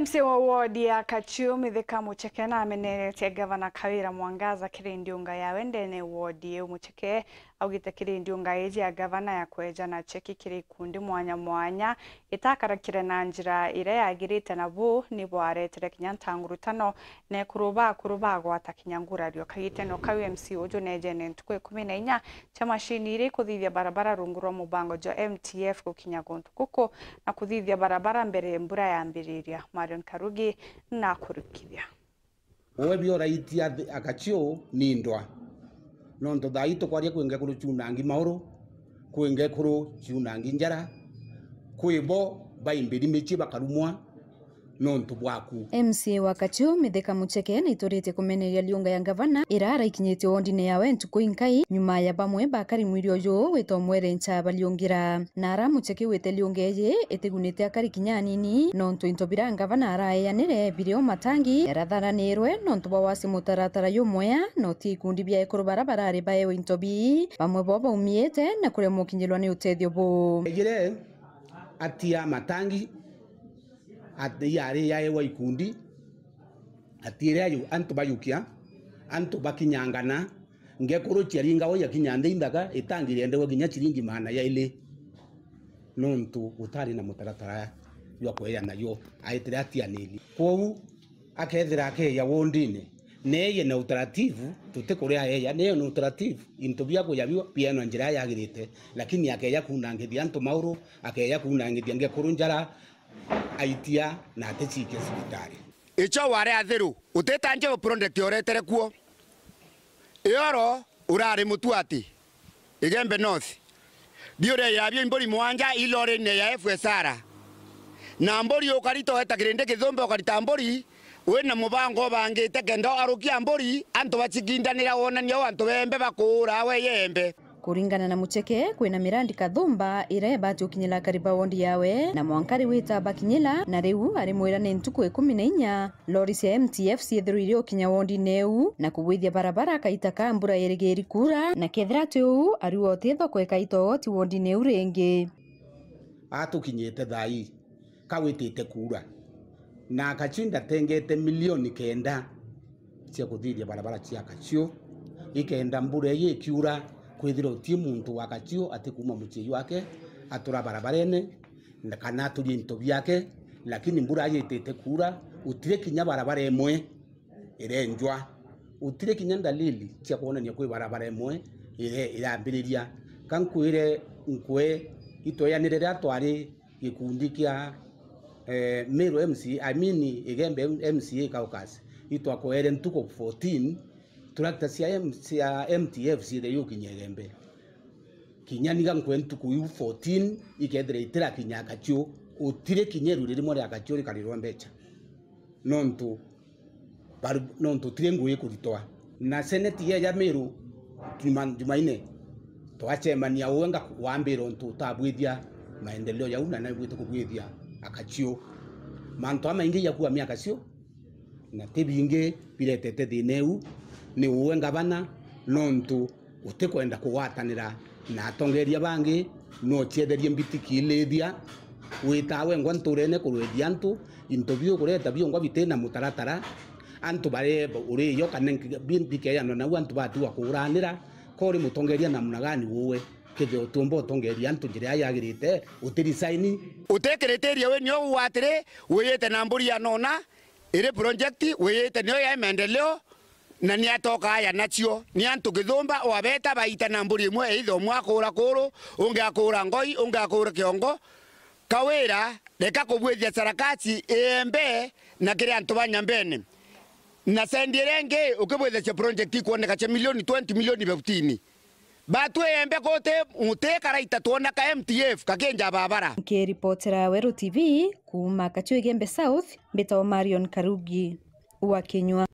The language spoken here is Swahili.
MC wa wodi ya Kachiumi Thika Mucheke namenerettie gavana Kawira Mwangaza å ndiunga yawe ndene wodi ĩyo Mucheke augite kiri ndiunga eji ya gavana ya kweja na cheki kiri kundi mwanya mwanya itakarakire na njira ire ya ni nabu nibo kinyantanguru tano ne kuruba kuruba gwata kinyangurario no kawi MC ujo neje ne ntukwe kumine inya cha mashini ire kuthithia barabara runguro mubango jo MTF gukinya kuko na kuthithia barabara mbere mbura ya ambiriria Marion Karugi na kurukithia Uwebio raiti ya agachio ni ndwa nondu thai tukwaria kwinge kuru chunangi mauru kwinge kuru chunangi njara kwibo baimbiri michi bakarumwa bwaku mca wa kachio mithika mucheke na itorite kumeneria liunga ya ngavana irara ikinyite wondine yawe ntuku inkai nyuma ya bamwe bakarimwirio yu witwa mwere nchaba liungira nara mucheke wite liunga eyi itigunite akari kinya anini nontu into bira ngavana araeyanire birio matangi yaratharanirwe nontu bwa wasi mutaratara yumweya noti ikundi bia ikuru barari baewe into bi bamwe bo baumiite na kuremwa ukinyirwa ni utethio bu atia matangi ati yari yae wa ikundi ati ire ayu antu bayukia antu bakinyangana ngekurukia ringa oya kinyande indaga itangire wa ginya chiringi mana ya ile nuntu utari na mutaratara yo kwera nayo aitire atianili kwogu akethira ya wondine neye na utaratifu utaratibu tutikuria heya neye na utaratibu into bia kuyabiwa pia na njira yagirite lakini akeya kunangithia antu mauru akeya kunangithia njara aitia na aticikie cibitari icho ware athiru utitanjie gå project yoretere kuo ioro urari mutu ati igembe north thiureirabio mburi mwanja ne ya fsr na mburi ukaritoeta kirindi kithumbe ukarita mburi wina mubango bangite kenda arukia mburi antu wona wonania antu bembe bakura we yembe kuringana na mucheke kwina mirandi kathumba iria yabati kariba wondi yawe na mwankari witaba kinyila na riu arimwira ni ntuku ikumi na inya lori cia mtf ciithiruire ukinya wondi neu na kugwithia barabara kaita ka mbura irigiri kura na kethira ati uu ariwotie thoko ikaita owoti wondi-ini ringi atukinyite thai kawitite kura na kachinda tengete milioni kenda cia kuthiria barabara cia kacio ikenda mbura iyikiura kwithira uti muntu wakachio ati kuma muchii wake atura barabarene kana turi into biake lakini mbura yitite kura utire kinya barabara imwe irenjwa utire kinya dalili cia kuonania kwi barabara imwe ire kan kuire nkwe ya ria twari gikundi kia eh, Meru MC I mean Igembe MCA ito akoere ntuko 14 tractor cia cia MTF cithe yukinyegembe kinya niga nkwentu ku U14 ikethira itira kinya akacio utire kinyeru riri mwari akacio rikarirwa mbecha nontu baru nontu tire nguye kuritoa na seneti ya miru jumaine twachemania wenga wambira ntu utabwithia maendeleo yau na nawe gwite kugwithia akacio mantu amaingi yakuwa miaka cio na tibingi biretete dineu ni uwe ngavana nontu utikwenda kugwatanira na atongeria bangi no chienderie mbiti ilithia witawe ngwa nturene kurwendia antu into bio kureta bio ngwa bitena mutaratara antu bare uri yo kana bindike no na antu batu akuranira kori mutongeria na gani uwe kethe utumbo utongeria antu njira yagirite utirisaini utekiritirie we nyo watire wiyite na mburi ya nona iri project wiyite nio ya maendeleo na ni atoka aya nacio ni antu githumba thå mba wabeta baita na mburi mwe itho mwakura kuru unge akura ngoi unge akura kiongo ra leka kubwethia sarakati embe na kire antu banya mbene na sendi ä rä ngä å kä buä thecia projekti milioni 20 milioni 15 batu embe kote mute karaita tuona ka MTF kakenja babara ke nkiripotera Weru TV kuma Kachwege Embe South mbeto Marion Karugi wa kenya